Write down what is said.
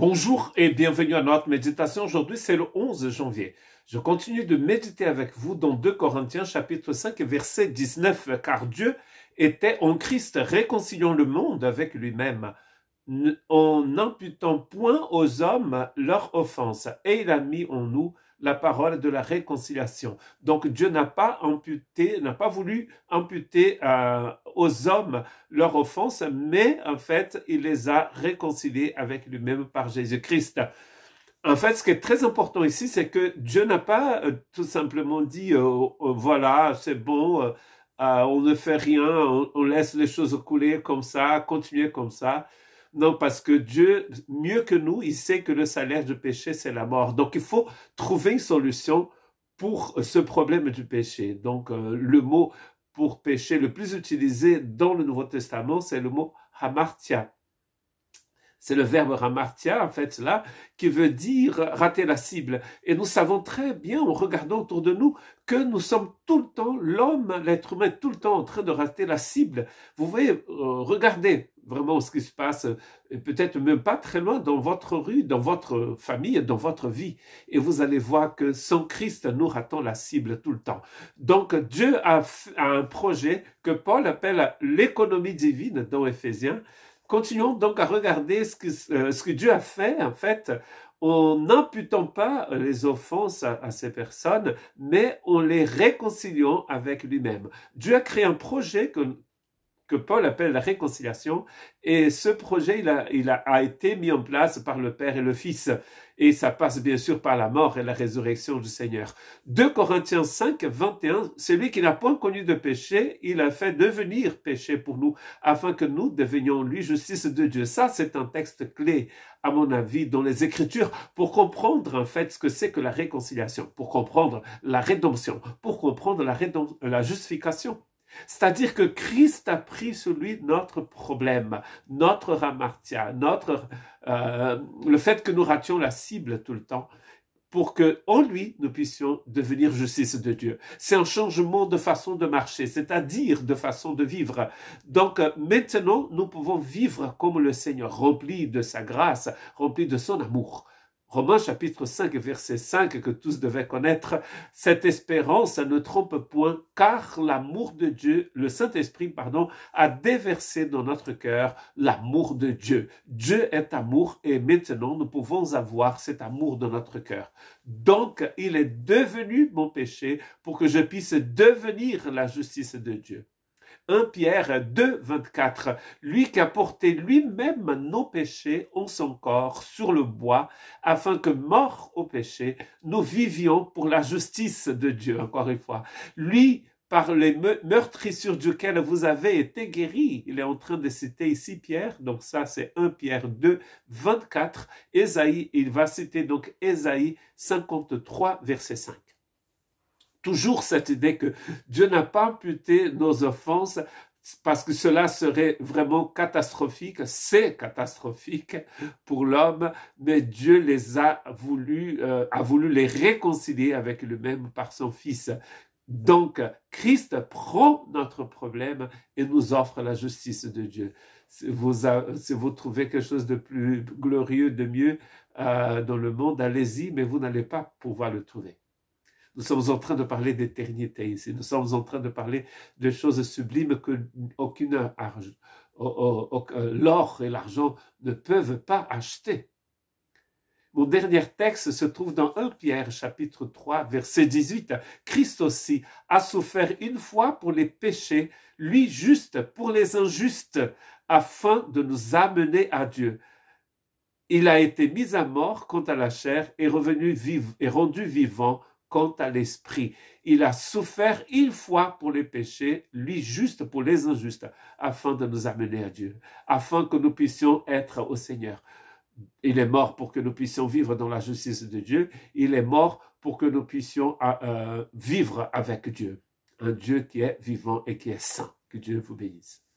Bonjour et bienvenue à notre méditation. Aujourd'hui, c'est le 11 janvier. Je continue de méditer avec vous dans 2 Corinthiens chapitre 5 verset 19 car Dieu était en Christ réconciliant le monde avec lui-même en n'imputant point aux hommes leur offense et il a mis en nous la parole de la réconciliation. Donc Dieu n'a pas amputé, n'a pas voulu amputer euh, aux hommes leur offense, mais en fait, il les a réconciliés avec lui-même par Jésus-Christ. En fait, ce qui est très important ici, c'est que Dieu n'a pas euh, tout simplement dit, euh, voilà, c'est bon, on ne fait rien, on laisse les choses couler comme ça, continuer comme ça. Non, parce que Dieu, mieux que nous, il sait que le salaire du péché, c'est la mort. Donc, il faut trouver une solution pour euh, ce problème du péché. Donc, euh, le mot pour péché le plus utilisé dans le Nouveau Testament, c'est le mot hamartia, c'est le verbe ramartia, en fait, là, qui veut dire rater la cible. Et nous savons très bien, en regardant autour de nous, que nous sommes tout le temps, l'homme, l'être humain, tout le temps en train de rater la cible. Vous voyez, euh, regardez vraiment ce qui se passe, peut-être même pas très loin dans votre rue, dans votre famille, dans votre vie. Et vous allez voir que sans Christ, nous ratons la cible tout le temps. Donc Dieu a, un projet que Paul appelle l'économie divine dans Éphésiens. Continuons donc à regarder euh, ce que, Dieu a fait, en fait, en n'imputant pas euh, les offenses à, à, ces personnes, mais en les réconciliant avec lui-même. Dieu a créé un projet que, que Paul appelle la réconciliation. Et ce projet, il, a, été mis en place par le Père et le Fils. Et ça passe bien sûr par la mort et la résurrection du Seigneur. 2 Corinthiens 5, 21, celui qui n'a point connu de péché, il a fait devenir péché pour nous, afin que nous devenions lui justice de Dieu. Ça, c'est un texte clé, à mon avis, dans les Écritures, pour comprendre en fait ce que c'est que la réconciliation, pour comprendre la rédemption, pour comprendre la justification. C'est-à-dire que Christ a pris sur lui notre problème, notre ramartia, notre, euh, le fait que nous rations la cible tout le temps, pour que en lui nous puissions devenir justice de Dieu. C'est un changement de façon de marcher, c'est-à-dire de façon de vivre. Donc euh, maintenant, nous pouvons vivre comme le Seigneur, rempli de sa grâce, rempli de son amour. Romains chapitre 5, verset 5, que tous devaient connaître, cette espérance ne trompe point, car l'amour de Dieu, le Saint-Esprit, pardon, a déversé dans notre cœur l'amour de Dieu. Dieu est amour et maintenant nous pouvons avoir cet amour dans notre cœur. Donc, il est devenu mon péché pour que je puisse devenir la justice de Dieu. 1 Pierre 2, 24, lui qui a porté lui-même nos péchés en son corps sur le bois, afin que morts au péché, nous vivions pour la justice de Dieu, encore une fois. Lui, par les meurtrissures duquel vous avez été guéri. Il est en train de citer ici Pierre, donc ça c'est 1 Pierre 2, 24, Ésaïe, il va citer donc Esaïe 53, verset 5 toujours cette idée que Dieu n'a pas amputé nos offenses parce que cela serait vraiment catastrophique, c'est catastrophique pour l'homme, mais Dieu les a voulu, euh, a voulu les réconcilier avec lui-même par son Fils. Donc, Christ prend notre problème et nous offre la justice de Dieu. Si vous, trouvez quelque chose de plus glorieux, de mieux euh, dans le monde, allez-y, mais vous n'allez pas pouvoir le trouver. Nous sommes en train de parler d'éternité ici. Nous sommes en train de parler de choses sublimes que aucune argent, l'or et l'argent ne peuvent pas acheter. Mon dernier texte se trouve dans 1 Pierre chapitre 3 verset 18. Christ aussi a souffert une fois pour les péchés, lui juste pour les injustes, afin de nous amener à Dieu. Il a été mis à mort quant à la chair et revenu et rendu vivant Quant à l'esprit. Il a souffert une fois pour les péchés, lui juste pour les injustes, afin de nous amener à Dieu, afin que nous puissions être au Seigneur. Il est mort pour que nous puissions vivre dans la justice de Dieu. Il est mort pour que nous puissions euh, euh, vivre avec Dieu. Un Dieu qui est vivant et qui est saint. Que Dieu vous bénisse.